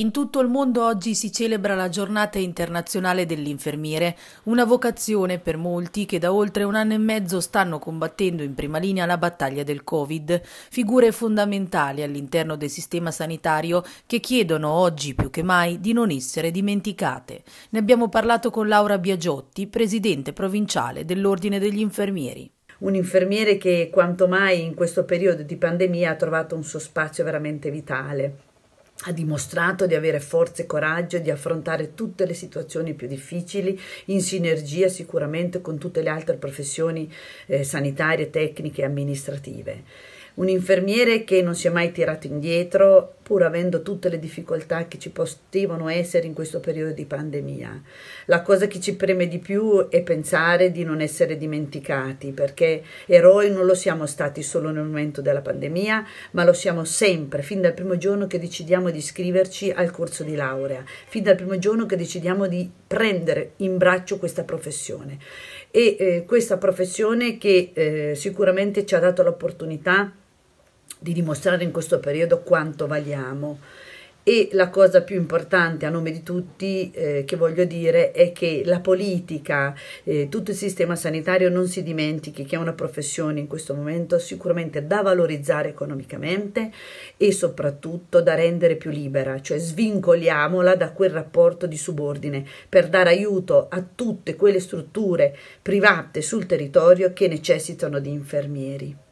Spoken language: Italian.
In tutto il mondo oggi si celebra la giornata internazionale dell'infermiere, una vocazione per molti che da oltre un anno e mezzo stanno combattendo in prima linea la battaglia del Covid, figure fondamentali all'interno del sistema sanitario che chiedono oggi più che mai di non essere dimenticate. Ne abbiamo parlato con Laura Biagiotti, presidente provinciale dell'Ordine degli Infermieri un infermiere che quanto mai in questo periodo di pandemia ha trovato un suo spazio veramente vitale ha dimostrato di avere forza e coraggio di affrontare tutte le situazioni più difficili in sinergia sicuramente con tutte le altre professioni eh, sanitarie, tecniche e amministrative un infermiere che non si è mai tirato indietro pur avendo tutte le difficoltà che ci potevano essere in questo periodo di pandemia. La cosa che ci preme di più è pensare di non essere dimenticati, perché eroi non lo siamo stati solo nel momento della pandemia, ma lo siamo sempre, fin dal primo giorno che decidiamo di iscriverci al corso di laurea, fin dal primo giorno che decidiamo di prendere in braccio questa professione. E eh, questa professione che eh, sicuramente ci ha dato l'opportunità di dimostrare in questo periodo quanto valiamo. E la cosa più importante a nome di tutti eh, che voglio dire è che la politica, eh, tutto il sistema sanitario non si dimentichi che è una professione in questo momento sicuramente da valorizzare economicamente e soprattutto da rendere più libera, cioè svincoliamola da quel rapporto di subordine per dare aiuto a tutte quelle strutture private sul territorio che necessitano di infermieri.